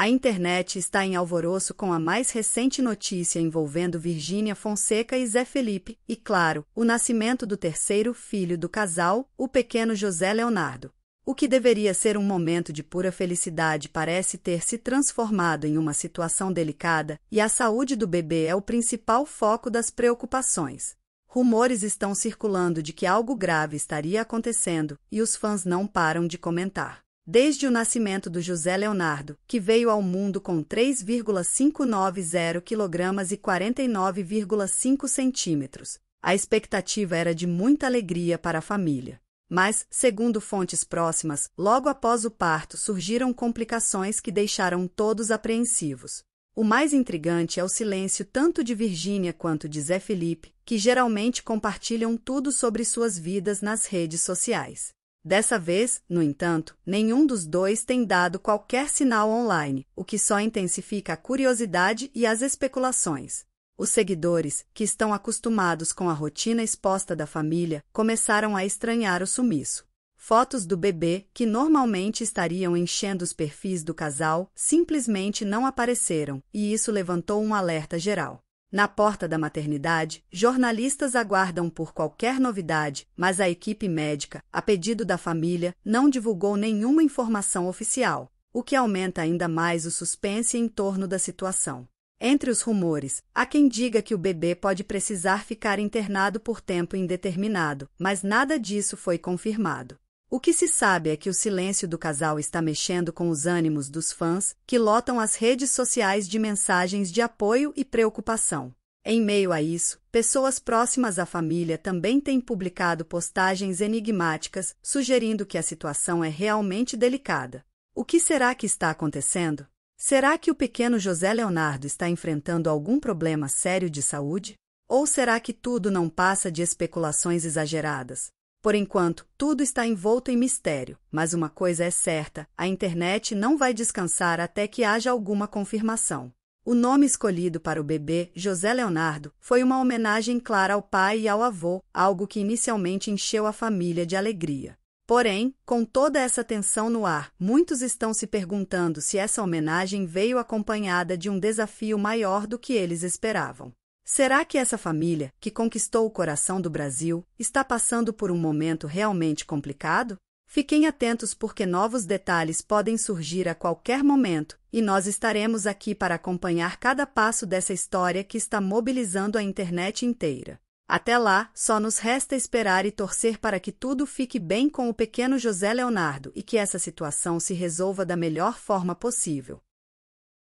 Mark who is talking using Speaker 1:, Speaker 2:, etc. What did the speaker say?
Speaker 1: A internet está em alvoroço com a mais recente notícia envolvendo Virgínia Fonseca e Zé Felipe, e claro, o nascimento do terceiro filho do casal, o pequeno José Leonardo. O que deveria ser um momento de pura felicidade parece ter se transformado em uma situação delicada, e a saúde do bebê é o principal foco das preocupações. Rumores estão circulando de que algo grave estaria acontecendo, e os fãs não param de comentar desde o nascimento do José Leonardo, que veio ao mundo com 3,590 kg e 49,5 centímetros. A expectativa era de muita alegria para a família. Mas, segundo fontes próximas, logo após o parto surgiram complicações que deixaram todos apreensivos. O mais intrigante é o silêncio tanto de Virgínia quanto de Zé Felipe, que geralmente compartilham tudo sobre suas vidas nas redes sociais. Dessa vez, no entanto, nenhum dos dois tem dado qualquer sinal online, o que só intensifica a curiosidade e as especulações. Os seguidores, que estão acostumados com a rotina exposta da família, começaram a estranhar o sumiço. Fotos do bebê, que normalmente estariam enchendo os perfis do casal, simplesmente não apareceram, e isso levantou um alerta geral. Na porta da maternidade, jornalistas aguardam por qualquer novidade, mas a equipe médica, a pedido da família, não divulgou nenhuma informação oficial, o que aumenta ainda mais o suspense em torno da situação. Entre os rumores, há quem diga que o bebê pode precisar ficar internado por tempo indeterminado, mas nada disso foi confirmado. O que se sabe é que o silêncio do casal está mexendo com os ânimos dos fãs, que lotam as redes sociais de mensagens de apoio e preocupação. Em meio a isso, pessoas próximas à família também têm publicado postagens enigmáticas, sugerindo que a situação é realmente delicada. O que será que está acontecendo? Será que o pequeno José Leonardo está enfrentando algum problema sério de saúde? Ou será que tudo não passa de especulações exageradas? Por enquanto, tudo está envolto em mistério, mas uma coisa é certa: a internet não vai descansar até que haja alguma confirmação. O nome escolhido para o bebê, José Leonardo, foi uma homenagem clara ao pai e ao avô, algo que inicialmente encheu a família de alegria. Porém, com toda essa tensão no ar, muitos estão se perguntando se essa homenagem veio acompanhada de um desafio maior do que eles esperavam. Será que essa família, que conquistou o coração do Brasil, está passando por um momento realmente complicado? Fiquem atentos porque novos detalhes podem surgir a qualquer momento, e nós estaremos aqui para acompanhar cada passo dessa história que está mobilizando a internet inteira. Até lá, só nos resta esperar e torcer para que tudo fique bem com o pequeno José Leonardo e que essa situação se resolva da melhor forma possível.